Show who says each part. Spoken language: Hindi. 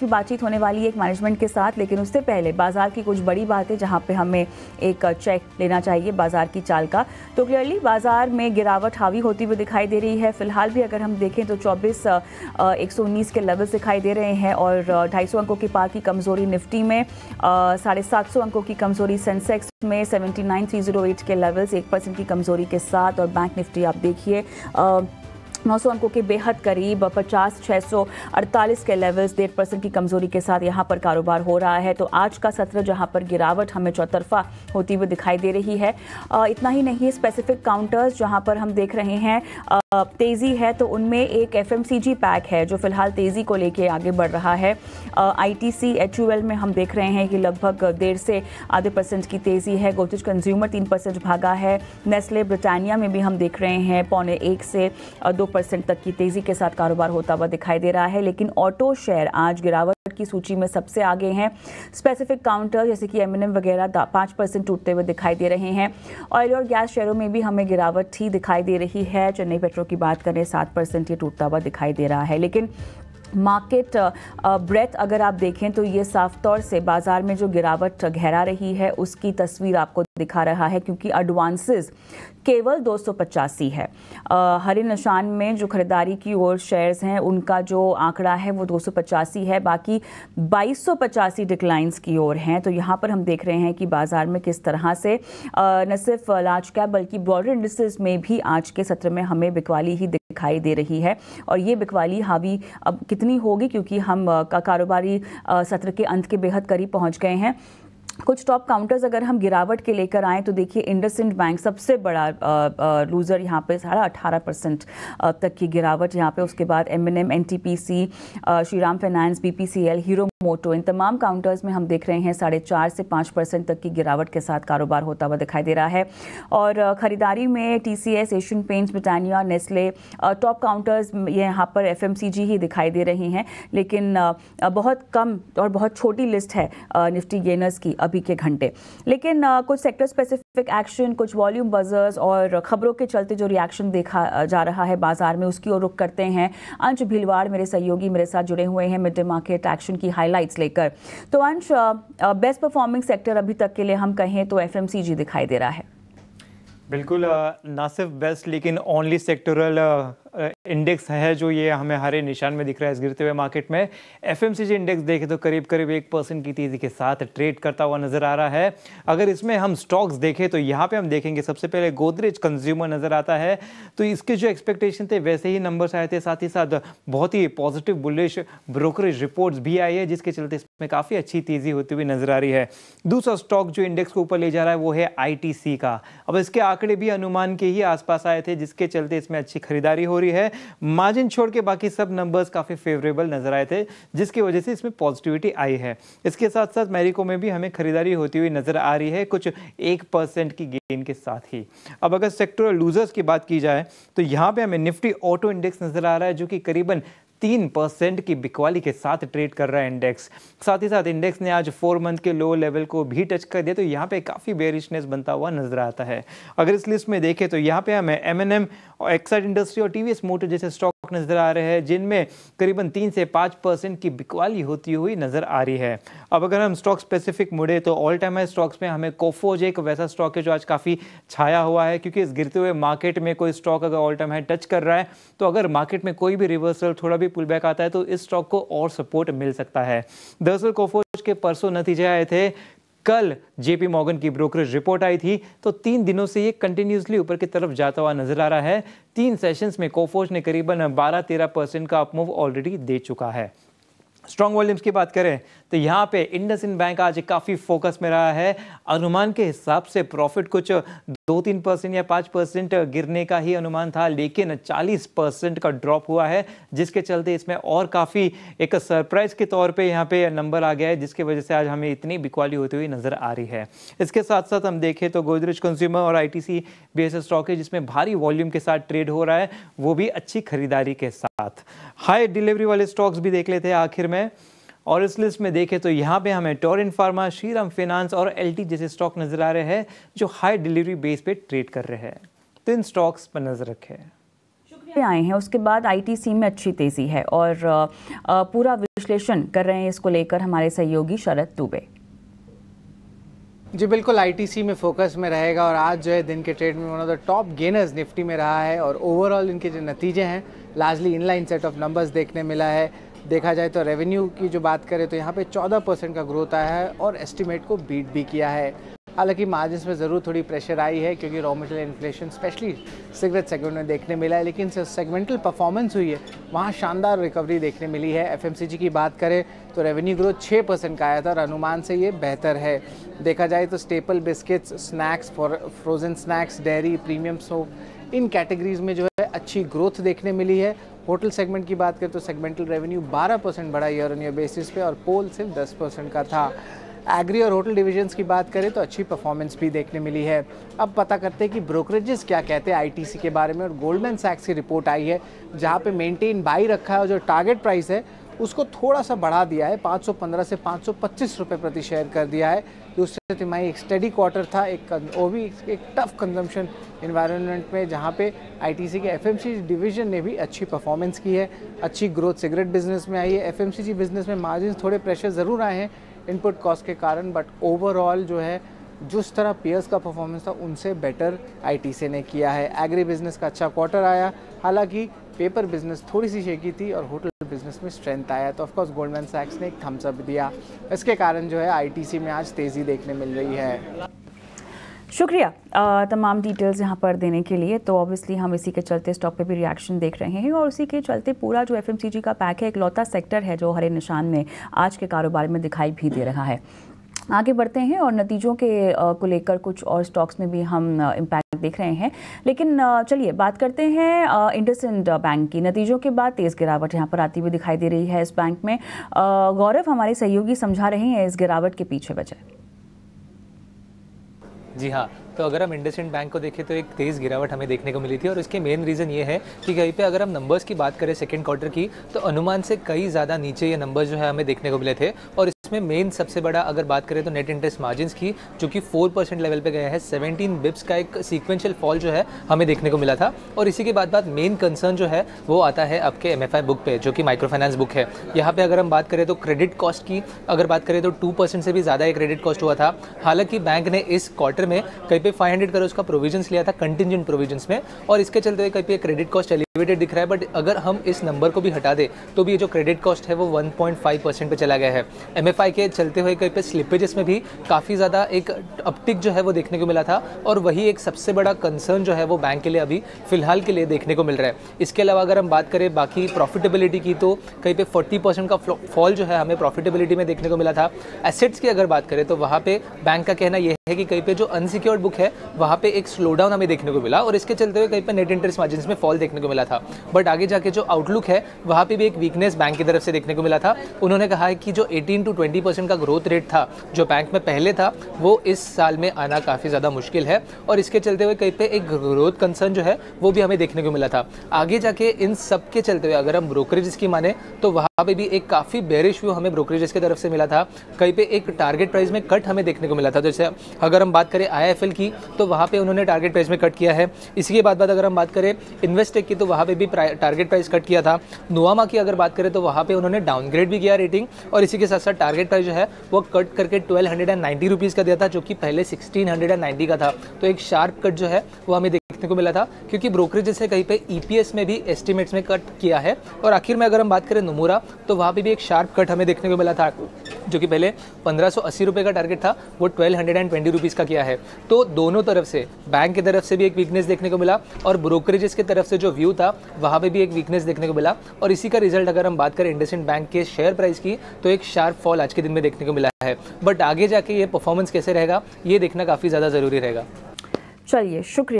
Speaker 1: की बातचीत होने वाली है एक मैनेजमेंट के साथ लेकिन उससे पहले बाजार की कुछ बड़ी बातें जहां पे हमें एक चेक लेना चाहिए बाजार की चाल का तो क्लियरली बाजार में गिरावट हावी होती हुई दिखाई दे रही है फिलहाल भी अगर हम देखें तो 24 119 के लेवल्स दिखाई दे रहे हैं और ढाई अंकों के पार की कमजोरी निफ्टी में साढ़े सात अंकों की कमजोरी सेंसेक्स में सेवेंटी के लेवल्स एक परसेंट की कमजोरी के साथ और बैंक निफ्टी आप देखिए नौसौ अंकों के बेहद करीब पचास छः सौ अड़तालीस के लेवल्स डेढ़ परसेंट की कमजोरी के साथ यहाँ पर कारोबार हो रहा है तो आज का सत्र जहाँ पर गिरावट हमें चौतरफा होती हुई दिखाई दे रही है इतना ही नहीं स्पेसिफिक काउंटर्स जहाँ पर हम देख रहे हैं तेज़ी है तो उनमें एक एफ पैक है जो फिलहाल तेज़ी को लेकर आगे बढ़ रहा है आई टी में हम देख रहे हैं कि लगभग डेढ़ से आधे परसेंट की तेज़ी है गोदरेज कंज्यूमर तीन परसेंट भागा है नेस्ले ब्रिटानिया में भी हम देख रहे हैं पौने एक से दो परसेंट तक की तेजी के साथ कारोबार होता हुआ दिखाई दे रहा है लेकिन ऑटो शेयर आज गिरावट की सूची में सबसे आगे हैं स्पेसिफिक काउंटर जैसे कि एम M&M वगैरह पाँच परसेंट टूटते हुए दिखाई दे रहे हैं ऑयल और गैस शेयरों में भी हमें गिरावट ही दिखाई दे रही है चेन्नई पेट्रोल की बात करें सात परसेंट ये टूटता हुआ दिखाई दे रहा है लेकिन मार्केट ब्रेथ अगर आप देखें तो ये साफ तौर से बाज़ार में जो गिरावट गहरा रही है उसकी तस्वीर आपको दिखा रहा है क्योंकि एडवांसेस केवल दो है हरे निशान में जो खरीदारी की ओर शेयर्स हैं उनका जो आंकड़ा है वो दो है बाकी बाईस सौ डिक्लाइंस की ओर हैं तो यहाँ पर हम देख रहे हैं कि बाज़ार में किस तरह से न सिर्फ लार्ज कैप बल्कि ब्रॉडर इंडस्ट्रीज में भी आज के सत्र में हमें बिकवाली ही दिखाई दे रही है और ये बिकवाली हावी अब कितनी होगी क्योंकि हम का कारोबारी सत्र के अंत के बेहद करीब पहुंच गए हैं कुछ टॉप काउंटर्स अगर हम गिरावट के लेकर आएँ तो देखिए इंडसइंड बैंक सबसे बड़ा आ, आ, लूज़र यहाँ पे साढ़ा अठारह परसेंट तक की गिरावट यहाँ पे उसके बाद M and M N T P C Shriram finance B P C L Hero Moto इन तमाम काउंटर्स में हम देख रहे हैं साढ़े चार से पाँच परसेंट तक की गिरावट के साथ कारोबार होता हुआ दिखाई दे रहा है और ख़रीदारी में T C S Asian Paints Britannia Nestle top counters यहाँ पर एफ ही दिखाई दे रही हैं लेकिन बहुत कम और बहुत छोटी लिस्ट है निफ्टी गेनर्स की अभी के घंटे लेकिन कुछ सेक्टर स्पेसिफिक एक्शन कुछ वॉल्यूम बजर्स और खबरों के चलते जो रिएक्शन देखा जा रहा है बाजार में उसकी ओर रुख करते हैं अंश भीलवाड़ मेरे सहयोगी मेरे साथ जुड़े हुए हैं मिड डे मार्केट एक्शन की हाईलाइट हाइलाइट्स लेकर तो अंश बेस्ट परफॉर्मिंग सेक्टर अभी तक के लिए हम कहें तो एफ दिखाई दे रहा है
Speaker 2: बिल्कुल ना सिर्फ बेस्ट लेकिन ओनली सेक्टोरल इंडेक्स है जो ये हमें हरे निशान में दिख रहा है इस गिरते हुए मार्केट में एफ इंडेक्स देखें तो करीब करीब एक परसेंट की तेज़ी के साथ ट्रेड करता हुआ नज़र आ रहा है अगर इसमें हम स्टॉक्स देखें तो यहाँ पे हम देखेंगे सबसे पहले गोदरेज कंज्यूमर नज़र आता है तो इसके जो एक्सपेक्टेशन थे वैसे ही नंबर्स आए थे साथ ही साथ बहुत ही पॉजिटिव बुलिश ब्रोकरेज रिपोर्ट्स भी आई है जिसके चलते इसमें काफ़ी अच्छी तेज़ी होती हुई नज़र आ रही है दूसरा स्टॉक जो इंडेक्स को ऊपर ले जा रहा है वो है आई का अब इसके आंकड़े भी अनुमान के ही आसपास आए थे जिसके चलते इसमें अच्छी खरीदारी हो रही हुई है मार्जिन छोड़ के बाकी सब नंबर्स काफ़ी फेवरेबल नजर आए थे जिसकी वजह से इसमें पॉजिटिविटी आई है इसके साथ साथ मैरिको में भी हमें खरीदारी होती हुई नजर आ रही है कुछ एक परसेंट की गेन के साथ ही अब अगर सेक्टोरल लूजर्स की बात की जाए तो यहाँ पे हमें निफ्टी ऑटो इंडेक्स नजर आ रहा है जो कि करीबन तीन परसेंट की बिकवाली के साथ ट्रेड कर रहा है इंडेक्स साथ ही साथ इंडेक्स ने आज फोर मंथ के लो लेवल को भी टच कर दिया तो यहाँ पे काफ़ी बेरिशनेस बनता हुआ नजर आता है अगर इस लिस्ट में देखें तो यहाँ पे हमें एम एन एम और एक्साइड इंडस्ट्री और टी वी मोटर जैसे स्टॉक नजर आ रहे हैं जिनमें करीबन तीन से पाँच परसेंट की बिकवाली होती हुई नज़र आ रही है अब अगर हम स्टॉक स्पेसिफिक मुड़े तो ऑल टाइम हाई स्टॉक्स में हमें कोफोज एक वैसा स्टॉक है जो आज काफ़ी छाया हुआ है क्योंकि इस गिरते हुए मार्केट में कोई स्टॉक अगर ऑल टाइम हाई टच कर रहा है तो अगर मार्केट में कोई भी रिवर्सल थोड़ा भी पुल आता है तो इस स्टॉक को और सपोर्ट मिल सकता है दरअसल कोफोज के परसों नतीजे आए थे कल जेपी मॉर्गन की ब्रोकरेज रिपोर्ट आई थी तो तीन दिनों से ये कंटिन्यूसली ऊपर की तरफ जाता हुआ नजर आ रहा है तीन सेशंस में कोफोज ने करीबन 12-13 परसेंट का अपमूव ऑलरेडी दे चुका है स्ट्रॉन्ग वॉल्यूम्स की बात करें तो यहाँ पे इंडस इन बैंक आज काफ़ी फोकस में रहा है अनुमान के हिसाब से प्रॉफिट कुछ दो तीन परसेंट या पाँच परसेंट गिरने का ही अनुमान था लेकिन चालीस परसेंट का ड्रॉप हुआ है जिसके चलते इसमें और काफ़ी एक सरप्राइज के तौर पे यहाँ पे नंबर आ गया है जिसकी वजह से आज हमें इतनी बिकवाली होती हुई नज़र आ रही है इसके साथ साथ हम देखें तो गोदरेज कंज्यूमर और आई टी स्टॉक है जिसमें भारी वॉल्यूम के साथ ट्रेड हो रहा है वो भी अच्छी खरीदारी के साथ हाई डिलीवरी वाले स्टॉक्स भी देख लेते हैं आखिर में और इस लिस्ट में देखें तो यहाँ पे हमें टोरिन फार्मा श्रीराम फिनांस और एल जैसे स्टॉक नज़र आ रहे हैं जो हाई डिलीवरी बेस पे ट्रेड कर रहे हैं तो इन स्टॉक्स पर नज़र रखें
Speaker 1: आए हैं उसके बाद आईटीसी में अच्छी तेज़ी है और पूरा विश्लेषण कर रहे हैं इसको लेकर हमारे सहयोगी शरद दुबे
Speaker 3: जी बिल्कुल आईटीसी में फोकस में रहेगा और आज जो है दिन के ट्रेड में one of the top gainers Nifty में रहा है और ओवरऑल इनके जो नतीजे हैं largely inline set of numbers देखने मिला है देखा जाए तो रेवेन्यू की जो बात करें तो यहाँ पे 14 परसेंट का ग्रोथ आया है और एस्टिमेट को बीट भी किया है हालांकि मार्जिन में ज़रूर थोड़ी प्रेशर आई है क्योंकि raw material inflation specially cigarette segment में देखने मिला है लेकिन सेगमेंटल परफॉर्मेंस हुई है वहाँ शानदार रिकवरी देखने मिली है एफ की बात करें तो रेवेन्यू ग्रोथ छः परसेंट का आया था और अनुमान से ये बेहतर है देखा जाए तो staple biscuits snacks frozen snacks dairy premium soap इन कैटेगरीज में जो है अच्छी ग्रोथ देखने मिली है होटल सेगमेंट की बात करें तो सेगमेंटल रेवेन्यू 12 परसेंट बढ़ा ईयर ऑन ईयर बेसिस पे और पोल सिर्फ 10 परसेंट का था एग्री और होटल डिविजन्स की बात करें तो अच्छी परफॉर्मेंस भी देखने मिली है अब पता करते हैं कि ब्रोकरेजेस क्या कहते हैं आईटीसी के बारे में और गोल्डमैन सैक्स की रिपोर्ट आई है जहाँ पे मेंटेन बाई रखा है और जो टारगेट प्राइस है उसको थोड़ा सा बढ़ा दिया है 515 से 525 रुपए प्रति शेयर कर दिया है दूसरे तिमाही एक स्टडी क्वार्टर था एक वो भी एक टफ कंजम्पशन इन्वायरमेंट में जहाँ पे आईटीसी के एफएमसीजी डिवीजन ने भी अच्छी परफॉर्मेंस की है अच्छी ग्रोथ सिगरेट बिजनेस में आई है एफ बिजनेस में मार्जिन थोड़े प्रेशर ज़रूर आए हैं इनपुट कॉस्ट के कारण बट ओवरऑल जो है जिस तरह पीयर्स का परफॉर्मेंस था उनसे बेटर आईटीसी ने किया है एग्री बिजनेस का अच्छा क्वार्टर आया हालांकि पेपर बिजनेस थोड़ी सी शेकी थी और होटल बिजनेस में स्ट्रेंथ आया तो ऑफकोर्स गोल्डमैन सैक्स ने एक थम्सअप दिया इसके कारण जो है आईटीसी में आज तेज़ी देखने मिल रही है
Speaker 1: शुक्रिया तमाम डिटेल्स यहाँ पर देने के लिए तो ऑब्वियसली हम इसी के चलते स्टॉक पे भी रिएक्शन देख रहे हैं और उसी के चलते पूरा जो एफएमसीजी का पैक है एक लौता सेक्टर है जो हरे निशान में आज के कारोबार में दिखाई भी दे रहा है आगे बढ़ते हैं और नतीजों के को लेकर कुछ और स्टॉक्स में भी हम इम्पैक्ट देख रहे हैं लेकिन चलिए बात करते हैं इंडसइंड बैंक की नतीजों के बाद तेज़ गिरावट यहाँ पर आती हुई दिखाई दे रही है इस बैंक में गौरव हमारे सहयोगी समझा रहे हैं इस गिरावट के पीछे वजह
Speaker 4: जी हाँ तो अगर हम इंडसइंड बैंक को देखें तो एक तेज़ गिरावट हमें देखने को मिली थी और इसके मेन रीज़न ये है कि कहीं पे अगर हम नंबर्स की बात करें सेकंड क्वार्टर की तो अनुमान से कई ज़्यादा नीचे ये नंबर्स जो है हमें देखने को मिले थे और इसमें मेन सबसे बड़ा अगर बात करें तो नेट इंटरेस्ट मार्जिन की जो कि 4 परसेंट लेवल पे गए हैं 17 बिप्स का एक सीक्वेंशियल फॉल जो है हमें देखने को मिला था और इसी के बाद बाद मेन कंसर्न जो है वो आता है आपके एम बुक पे जो कि माइक्रो फाइनेंस बुक है यहाँ पे अगर हम बात करें तो क्रेडिट कॉस्ट की अगर बात करें तो टू से भी ज़्यादा एक क्रेडिट कॉस्ट हुआ था हालांकि बैंक ने इस क्वार्टर में कहीं पे फाइव हंड्रेड करोड़ का प्रोविजन्स लिया था कंटिजेंट प्रोविजन में और इसके चलते कहीं पे क्रेडिट कॉस्ट एलिवेटेड दिख रहा है बट अगर हम इस नंबर को भी हटा दें तो भी ये जो क्रेडिट कॉस्ट है वो 1.5 परसेंट पे चला गया है एम वाईफाई के चलते हुए कहीं पे स्लिपेजेस में भी काफ़ी ज़्यादा एक अपटिक जो है वो देखने को मिला था और वही एक सबसे बड़ा कंसर्न जो है वो बैंक के लिए अभी फिलहाल के लिए देखने को मिल रहा है इसके अलावा अगर हम बात करें बाकी प्रॉफिटेबिलिटी की तो कहीं पे 40 परसेंट का फॉल जो है हमें प्रॉफिटेबिलिटी में देखने को मिला था एसेट्स की अगर बात करें तो वहाँ पर बैंक का कहना यह है कि कहीं पे जो अनसिक्योर्ड बुक है वहाँ पे एक स्लो डाउन हमें देखने को मिला और इसके चलते हुए कहीं पे नेट इंटरेस्ट मार्जिन में फॉल देखने को मिला था बट आगे जाके जो आउटलुक है वहाँ पे भी एक वीकनेस बैंक की तरफ से देखने को मिला था उन्होंने कहा है कि जो 18 टू 20 परसेंट का ग्रोथ रेट था जो बैंक में पहले था वो इस साल में आना काफ़ी ज़्यादा मुश्किल है और इसके चलते हुए कहीं पर एक ग्रोथ कंसर्न जो है वो भी हमें देखने को मिला था आगे जाके इन सब के चलते हुए अगर हम ब्रोकरेज की माने तो वहाँ पर भी एक काफ़ी बेरिश व्यू हमें ब्रोकरेज की तरफ से मिला था कहीं पर एक टारगेट प्राइस में कट हमें देखने को मिला था जैसे अगर हम बात करें आई की तो वहाँ पर उन्होंने टारगेट प्राइस में कट किया है इसके बाद बाद अगर हम बात करें इन्वेस्टेक की तो वहाँ पर भी टारगेट प्राइस कट किया था नोआमा की अगर बात करें तो वहाँ पर उन्होंने डाउनग्रेड भी किया रेटिंग और इसी के साथ साथ टारगेट प्राइस जो है वो कट करके twelve hundred and ninety rupees का दिया था जो कि पहले सिक्सटीन हंड्रेड एंड नाइन्टी का था तो एक शार्प कट जो है वो हमें देखने को मिला था क्योंकि ब्रोकरेजेस ने कहीं पे ईपीएस e में भी एस्टिमेट्स में कट किया है और आखिर में अगर हम बात करें नमूरा तो वहाँ पे भी एक शार्प कट हमें देखने को मिला था जो कि पहले पंद्रह सौ का टारगेट था वो twelve hundred and twenty rupees का किया है तो दोनों तरफ से बैंक की तरफ से भी एक वीकनेस देखने को मिला और ब्रोकरेजेस की तरफ से जो व्यू था वहाँ पर भी एक वीकनेस देखने को मिला और इसी का रिजल्ट अगर हम बात करें इंडसेंट बैंक के शेयर प्राइस की तो एक शार्प फॉल आज के दिन में देखने को मिला है बट आगे जाके ये परफॉर्मेंस कैसे रहेगा ये देखना काफ़ी ज़्यादा ज़रूरी रहेगा
Speaker 1: चलिए शुक्रिया